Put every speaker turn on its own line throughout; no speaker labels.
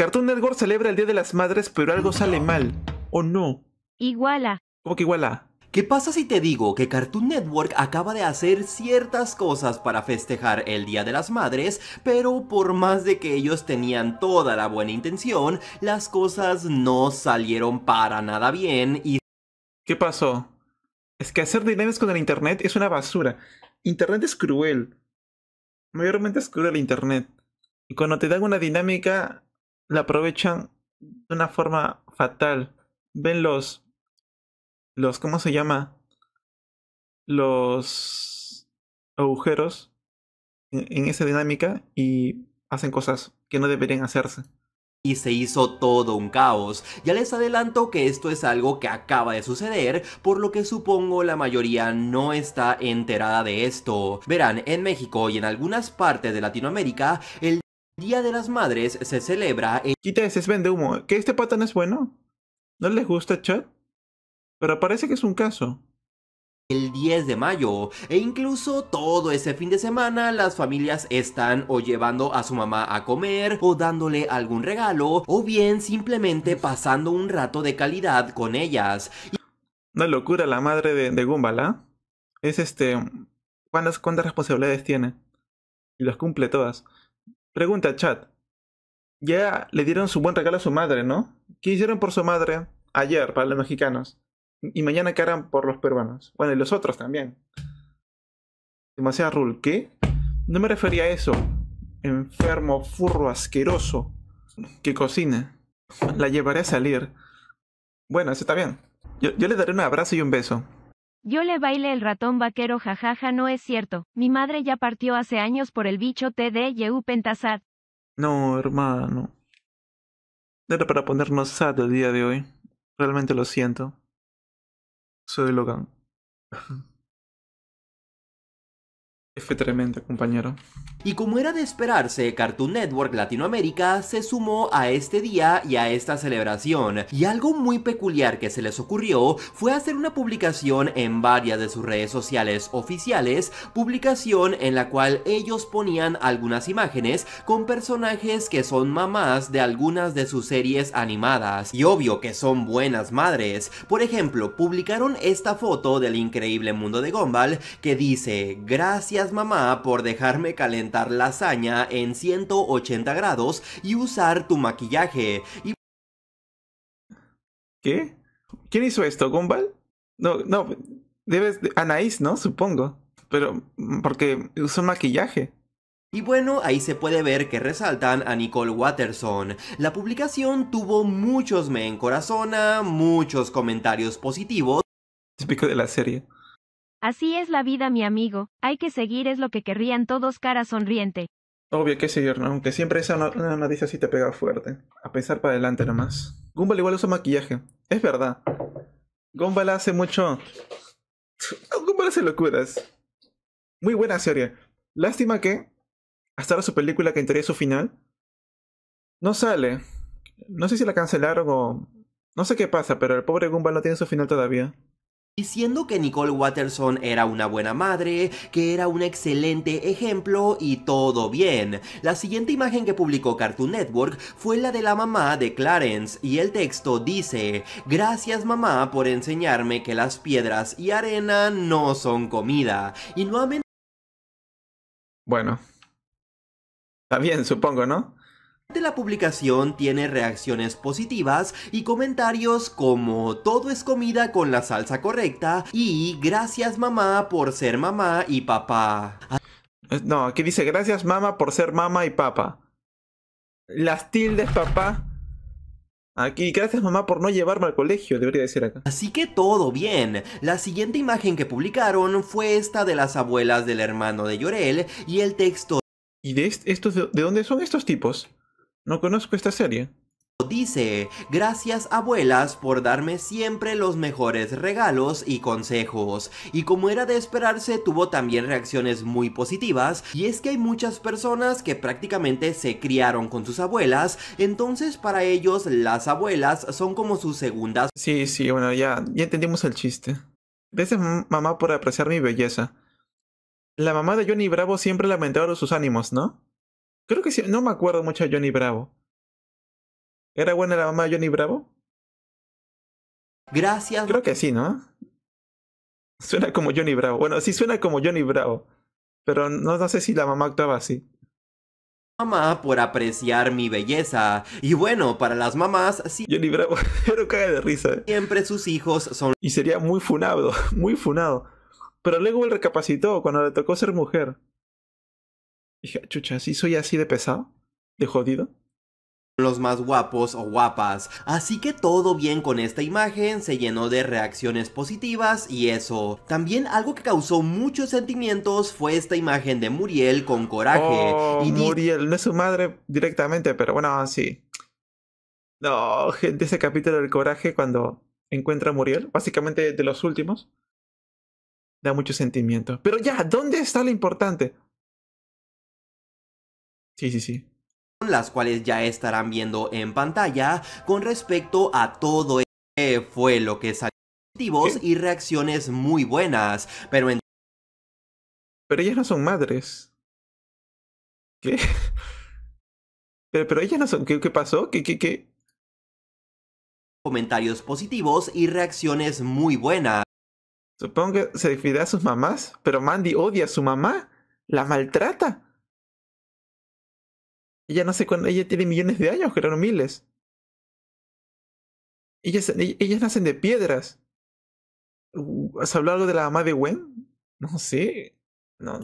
Cartoon Network celebra el Día de las Madres, pero algo sale mal. ¿O no? Iguala. ¿Cómo que iguala? ¿Qué pasa si te digo que Cartoon Network acaba de hacer ciertas cosas
para festejar el Día de las Madres, pero por más de que ellos tenían toda la buena intención, las cosas no salieron para nada bien y...
¿Qué pasó? Es que hacer dinámicas con el Internet es una basura. Internet es cruel. Mayormente es cruel el Internet. Y cuando te dan una dinámica la aprovechan de una forma fatal. Ven los, los, ¿cómo se llama? Los agujeros en, esa dinámica y hacen cosas que no deberían hacerse
y se hizo todo un caos. Ya les adelanto que esto es algo que acaba de suceder, por lo que supongo la mayoría no está enterada de esto. Verán, en México y en algunas partes de Latinoamérica, el Día de las Madres se celebra
en... Quita ese, vende humo. ¿Que este patán es bueno? ¿No les gusta chat? Pero parece que es un caso. El 10 de mayo, e incluso todo ese fin de
semana, las familias están o llevando a su mamá a comer, o dándole algún regalo, o bien simplemente pasando un rato de calidad con ellas. No
Una locura la madre de, de Gumbala. Es este... ¿Cuántas responsabilidades tiene? Y las cumple todas. Pregunta, chat. Ya le dieron su buen regalo a su madre, ¿no? ¿Qué hicieron por su madre ayer para los mexicanos? Y mañana qué harán por los peruanos. Bueno, y los otros también. Demasiado rule. ¿Qué? No me refería a eso. Enfermo, furro, asqueroso. Que cocine. La llevaré a salir. Bueno, eso está bien. yo le daré un abrazo y un beso.
Yo le baile el ratón vaquero jajaja no es cierto, mi madre ya partió hace años por el bicho T.D. Yehú pentasad.
No, hermano. Era para ponernos sad el día de hoy. Realmente lo siento. Soy Logan.
Fue tremendo, compañero. Y como era de esperarse, Cartoon Network Latinoamérica se sumó a este día y a esta celebración. Y algo muy peculiar que se les ocurrió fue hacer una publicación en varias de sus redes sociales oficiales, publicación en la cual ellos ponían algunas imágenes con personajes que son mamás de algunas de sus series animadas. Y obvio que son buenas madres. Por ejemplo, publicaron esta foto del increíble mundo de Gombal que dice, gracias mamá por dejarme calentar la lasaña en 180 grados y usar tu
maquillaje. Y... ¿Qué? ¿Quién hizo esto, Gumball? No, no, debes... De... Anaís, ¿no? Supongo. Pero, porque usó
maquillaje. Y bueno, ahí se puede ver que resaltan a Nicole Watterson. La publicación tuvo muchos me en corazón muchos comentarios positivos.
Típico de la serie.
Así es la vida, mi amigo, hay que seguir es lo que querrían todos cara sonriente.
Obvio que sí, ¿no? aunque siempre esa noticia sí te pega fuerte. A pensar para adelante nomás. Gumball igual usa maquillaje. Es verdad. Gumball hace mucho... Gumball hace locuras. Muy buena serie. Lástima que, hasta ahora su película que interesa su final, no sale. No sé si la cancelaron o... No sé qué pasa, pero el pobre Gumball no tiene su final todavía
diciendo que Nicole Waterson era una buena madre, que era un excelente ejemplo y todo bien. La siguiente imagen que publicó Cartoon Network fue la de la mamá de Clarence y el texto dice, gracias mamá por enseñarme que las piedras y arena no son comida. Y nuevamente... Bueno. Está bien, supongo, ¿no? La publicación tiene reacciones positivas y comentarios como todo es comida con la salsa correcta y gracias mamá por ser mamá y papá. Ah,
no, aquí dice gracias mamá por ser mamá y papá. Las tildes papá. Aquí, gracias mamá por no llevarme al colegio, debería decir acá. Así que todo
bien. La siguiente imagen que publicaron fue esta de las abuelas del hermano de Llorel y el texto... ¿Y de de dónde son estos tipos? No conozco esta serie. Dice, gracias abuelas por darme siempre los mejores regalos y consejos. Y como era de esperarse, tuvo también reacciones muy positivas, y es que hay muchas personas que prácticamente se criaron con sus abuelas, entonces
para ellos las abuelas son como sus segundas. Sí, sí, bueno, ya, ya entendimos el chiste. Gracias mamá por apreciar mi belleza. La mamá de Johnny Bravo siempre lamentaba sus ánimos, ¿no? Creo que sí, no me acuerdo mucho de Johnny Bravo. ¿Era buena la mamá de Johnny Bravo? Gracias. Creo que sí, ¿no? Suena como Johnny Bravo. Bueno, sí suena como Johnny Bravo. Pero no, sé si la mamá actuaba así.
Mamá por apreciar mi belleza. Y bueno, para las mamás, sí. Johnny Bravo, pero cae de risa. Siempre sus hijos son. Y sería
muy funado, muy funado. Pero luego él recapacitó cuando le tocó ser mujer. Dije, ah, chucha, ¿sí soy así de pesado? ¿De jodido? los más
guapos o guapas, así que todo bien con esta imagen, se llenó de reacciones positivas y eso. También algo que causó muchos sentimientos fue esta imagen de
Muriel con coraje. Oh, Muriel, no es su madre directamente, pero bueno, ah, sí. No, gente, ese capítulo del coraje cuando encuentra a Muriel, básicamente de los últimos, da mucho sentimiento. Pero ya, ¿dónde está lo importante? Sí, sí, sí.
Las cuales ya estarán viendo en pantalla con respecto a todo que fue lo que salió Positivos y reacciones muy buenas, pero en... Pero ellas no son madres. ¿Qué? Pero, pero ellas no son... ¿Qué, qué pasó? ¿Qué,
qué, qué? Comentarios positivos y reacciones muy buenas. Supongo que se refiere a sus mamás, pero Mandy odia a su mamá, la maltrata. Ella no sé ella tiene millones de años, que eran miles. Ellas, e, ellas nacen de piedras. Uh, ¿Has hablado algo de la mamá de Gwen? No sé. No,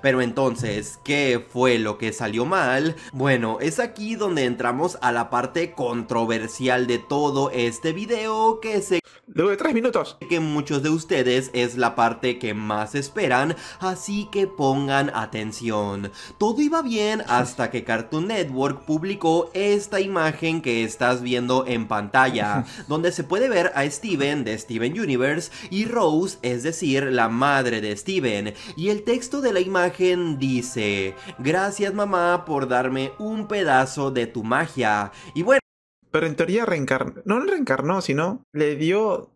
Pero entonces, ¿qué fue lo que salió mal? Bueno, es aquí donde entramos a la parte controversial de todo este video que se... Luego de tres minutos. Que muchos de ustedes es la parte que más esperan, así que pongan atención. Todo iba bien hasta que Cartoon Network publicó esta imagen que estás viendo en pantalla, donde se puede ver a Steven de Steven Universe y Rose, es decir, la madre de Steven y el texto de la imagen dice, gracias mamá por darme un pedazo de tu magia.
Y bueno... Pero en teoría reencarnó, no reencarnó, sino le dio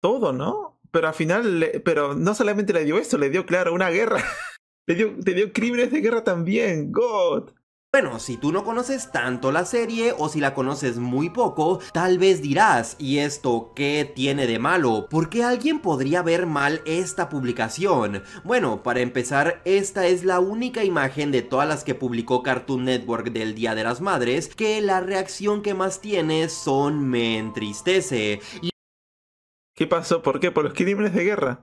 todo, ¿no? Pero al final, pero no solamente le dio esto, le dio, claro, una guerra. le dio, dio crímenes de guerra también, God. Bueno, si tú no conoces tanto la serie
o si la conoces muy poco, tal vez dirás, ¿y esto qué tiene de malo? ¿Por qué alguien podría ver mal esta publicación? Bueno, para empezar, esta es la única imagen de todas las que publicó Cartoon Network del Día de las Madres que la reacción que más tiene son me entristece. qué? ¿Por los crímenes de guerra?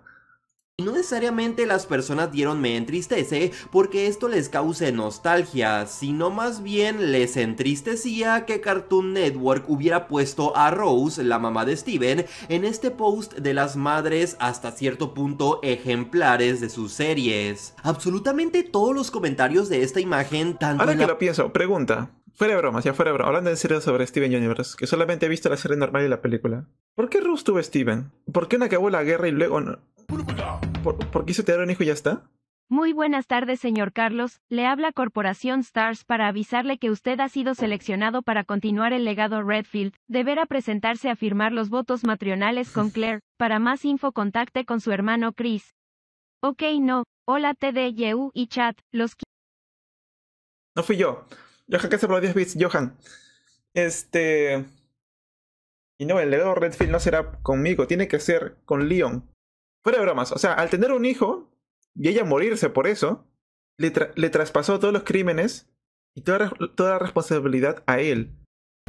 Y no necesariamente las personas dieron me entristece porque esto les cause nostalgia, sino más bien les entristecía que Cartoon Network hubiera puesto a Rose, la mamá de Steven, en este post de las madres hasta cierto punto ejemplares de sus series. Absolutamente todos los comentarios de esta imagen, tanto Ahora que lo
pienso, pregunta. Fuera de bromas, ya fuera de bromas. Hablando en serio sobre Steven Universe, que solamente he visto la serie normal y la película. ¿Por qué Rose tuvo Steven? ¿Por qué no acabó la guerra y luego no? ¿Por, qué se te un hijo y ya está?
Muy buenas tardes, señor Carlos. Le habla Corporación Stars para avisarle que usted ha sido seleccionado para continuar el legado Redfield. Deberá presentarse a firmar los votos matrionales con Claire. Para más info contacte con su hermano Chris. Ok, no. Hola TDYU y chat. Los...
No fui yo. Yo que por 10 bits, Johan. Este... Y no, el legado Redfield no será conmigo, tiene que ser con Leon. Fuera de bromas, o sea, al tener un hijo y ella morirse por eso, le, le traspasó todos los crímenes y toda, la responsabilidad a él.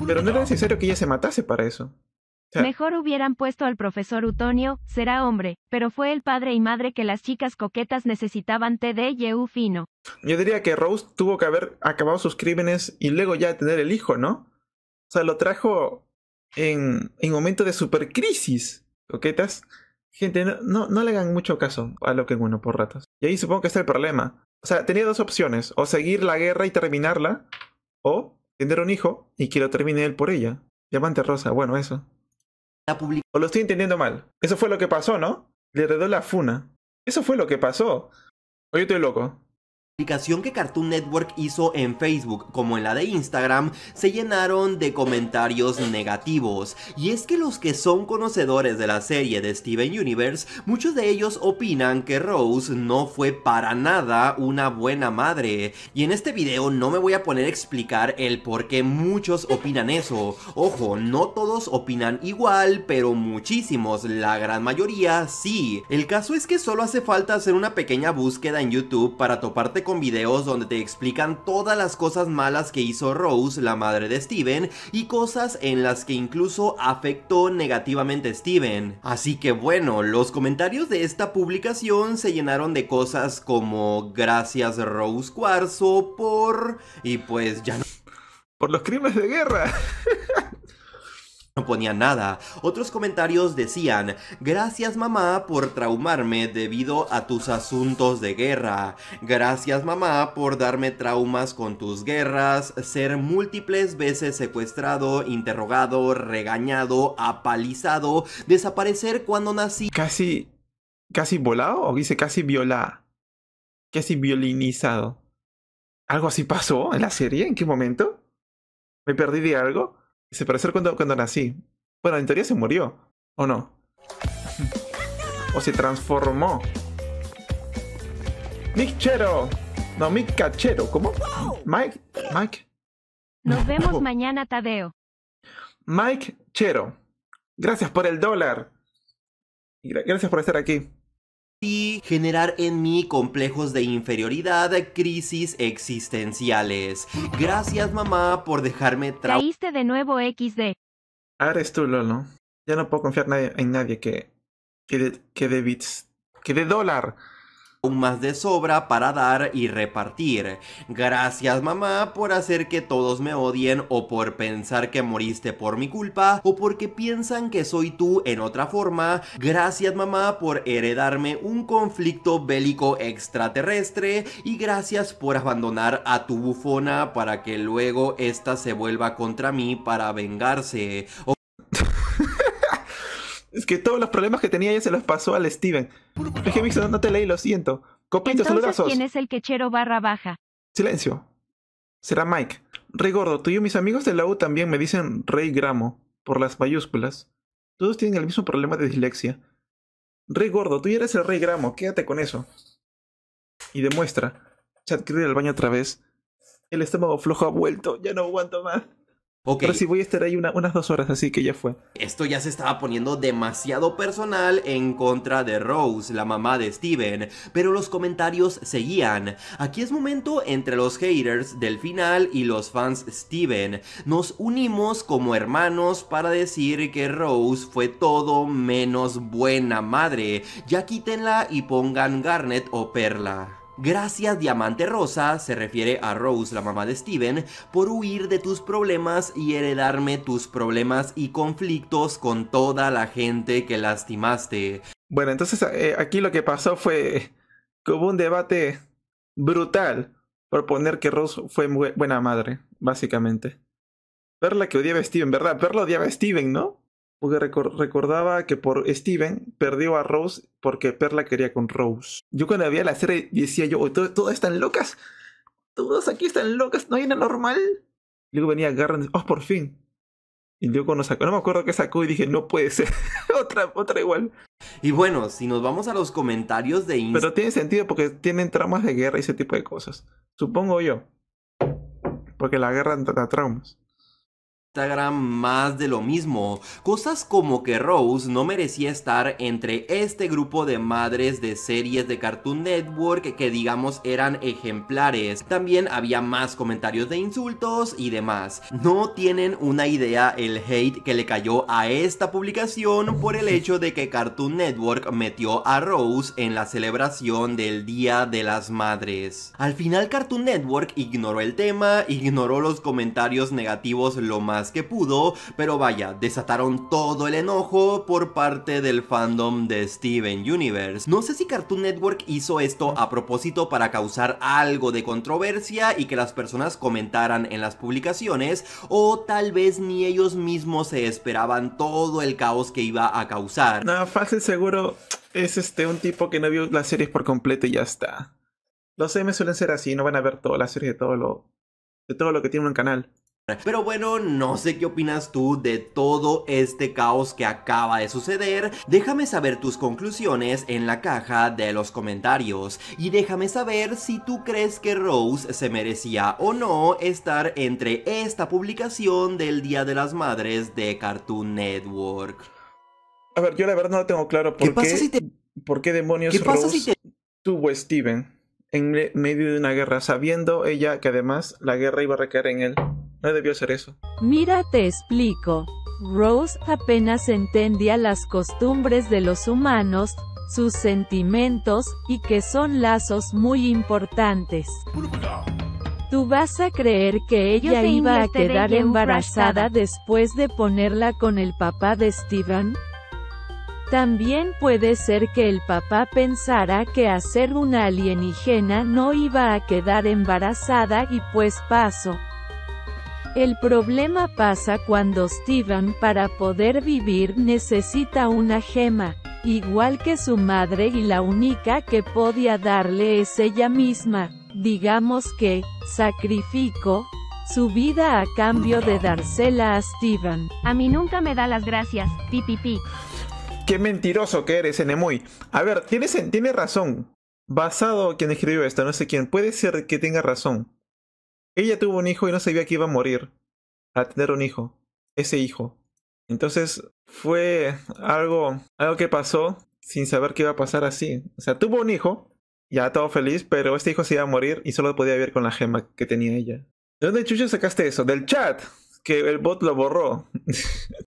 Pero no era necesario que ella se matase para eso. Mejor
hubieran puesto al profesor Utonio, será hombre, pero fue el padre y madre que las chicas coquetas necesitaban E.U. fino.
Yo diría que Rose tuvo que haber acabado sus crímenes y luego ya tener el hijo, ¿no? O sea, lo trajo en, en momento de supercrisis, coquetas. Gente, no, no, le hagan mucho caso a lo que uno por ratas. Y ahí supongo que está el problema. O sea, tenía dos opciones. O seguir la guerra y terminarla. O tener un hijo y que lo termine él por ella. Diamante Rosa, bueno, eso. La o lo estoy entendiendo mal. Eso fue lo que pasó, ¿no? Le heredó la funa. Eso fue lo que pasó. O yo estoy loco
aplicación que Cartoon Network hizo en Facebook como en la de Instagram se llenaron de comentarios negativos y es que los que son conocedores de la serie de Steven Universe muchos de ellos opinan que Rose no fue para nada una buena madre y en este video no me voy a poner a explicar el por qué muchos opinan eso ojo no todos opinan igual pero muchísimos la gran mayoría sí el caso es que solo hace falta hacer una pequeña búsqueda en YouTube para toparte con videos donde te explican todas las cosas malas que hizo Rose, la madre de Steven, y cosas en las que incluso afectó negativamente a Steven. Así que bueno, los comentarios de esta publicación se llenaron de cosas como gracias Rose Cuarzo por... y pues ya no... Por los crímenes de guerra. no ponía nada. Otros comentarios decían, gracias mamá por traumarme debido a tus asuntos de guerra. Gracias mamá por darme traumas con tus guerras, ser múltiples veces secuestrado, interrogado, regañado, apalizado, desaparecer cuando
nací. Casi... casi volado o dice casi viola. Casi violinizado. ¿Algo así pasó en la serie? ¿En qué momento? ¿Me perdí de algo? Se cuando, cuando nací. Bueno, en teoría se murió, ¿o no? o se transformó. Mick Chero. No, Mick Cachero. ¿Cómo? Mike. Mike. Nos vemos mañana, Tadeo. Mike Chero. Gracias por el dólar. gracias por estar aquí y generar en mí complejos de inferioridad,
crisis existenciales. Gracias mamá por dejarme tra... Caíste
de nuevo XD.
Ahora es tú, Lolo. Ya no puedo confiar en nadie que, que, que de bits, que de dólar aún más de sobra para dar y
repartir. Gracias mamá por hacer que todos me odien o por pensar que moriste por mi culpa o porque piensan que soy tú en otra forma. Gracias mamá por heredarme un conflicto bélico extraterrestre y gracias por abandonar a tu bufona para que luego esta se vuelva contra mí
para vengarse que todos los problemas que tenía ya se los pasó al Steven. no te leí, lo siento. Copito, ¿Quién
es el quechero barra baja?
Silencio. Será Mike. Rey Gordo, tú y mis amigos de la U también me dicen Rey Gramo, por las mayúsculas. Todos tienen el mismo problema de dislexia. Rey Gordo, tú eres el Rey Gramo, quédate con eso. Y demuestra. Chad quiere ir al baño otra vez. El estómago flojo ha vuelto, ya no aguanto más. Pero si voy a estar ahí unas dos horas, así que ya fue.
Esto ya se estaba poniendo demasiado personal en contra de Rose, la mamá de Steven, pero los comentarios seguían. Aquí es momento entre los haters del final y los fans Steven. Nos unimos como hermanos para decir que Rose fue todo menos buena madre. Ya quítenla y pongan Garnet o Perla. Gracias Diamante Rosa, se refiere a Rose, la mamá de Steven, por huir de tus problemas y heredarme tus problemas y conflictos con toda la gente que lastimaste.
Bueno, entonces eh, aquí lo que pasó fue que hubo un debate brutal por poner que Rose fue buena madre, básicamente. Perla que odiaba a Steven, ¿verdad? Perla odiaba a Steven, ¿no? porque recordaba que por Steven perdió a Rose porque Perla quería con Rose. Yo cuando había la serie decía yo, todas están locas, ¿Todos aquí están locas, no hay nada normal. luego venía Garland, oh, por fin. Y luego no sacó, no me acuerdo qué sacó y dije, no puede ser, otra, igual. Y bueno, si nos vamos a los comentarios de Instagram. Pero tiene sentido porque tienen tramas de guerra y ese tipo de cosas. Supongo yo. Porque la guerra da traumas.
Instagram más de lo mismo. Cosas como que Rose no merecía estar entre este grupo de madres de series de Cartoon Network que digamos eran ejemplares. También había más comentarios de insultos y demás. No tienen una idea el hate que le cayó a esta publicación por el hecho de que Cartoon Network metió a Rose en la celebración del Día de las Madres. Al final Cartoon Network ignoró el tema, ignoró los comentarios negativos lo más que pudo, pero vaya, desataron todo el enojo por parte del fandom de Steven Universe. No sé si Cartoon Network hizo esto a propósito para causar algo de controversia y que las personas comentaran en las publicaciones, o tal vez
ni ellos mismos se esperaban todo el caos que iba a causar. No, fácil seguro es este un tipo que no vio las series por completo y ya está. Los M suelen ser así, no van a ver todas la serie de todo lo, de todo lo que tiene un canal. Pero bueno, no
sé qué opinas tú de todo este caos que acaba de suceder. Déjame saber tus conclusiones en la caja de los comentarios. Y déjame saber si tú crees que Rose se merecía o no estar entre esta publicación del Día de las Madres de Cartoon Network.
A ver, yo la verdad no lo tengo claro por qué, por qué demonios ¿Qué tuvo Steven en medio de una guerra, sabiendo ella que además la guerra iba a recaer en él. No debió hacer eso.
Mira, te explico. Rose apenas entendía las costumbres de los humanos, sus sentimientos, y que son lazos muy importantes. ¿Tú vas a creer que ella iba a quedar embarazada después de ponerla con el papá de Steven? También puede ser que el papá pensara que hacer una alienígena no iba a quedar embarazada y pues paso. El problema pasa cuando Steven para poder vivir necesita una gema, igual que su madre y la única que podía darle es ella misma, digamos que, sacrificó su vida a cambio de dársela a Steven. A mí nunca me da las gracias, pipipi.
Qué mentiroso que eres, Nemoy. A ver, tienes, razón. Basado quien escribió esto, no sé quién, puede ser que tenga razón. Ella tuvo un hijo y no sabía que iba a morir a tener un hijo, ese hijo. Entonces fue algo, algo que pasó sin saber que iba a pasar así. O sea, tuvo un hijo, ya todo feliz, pero este hijo se iba a morir y solo podía vivir con la gema que tenía ella. ¿De dónde chucho sacaste eso? Del chat, que el bot lo borró.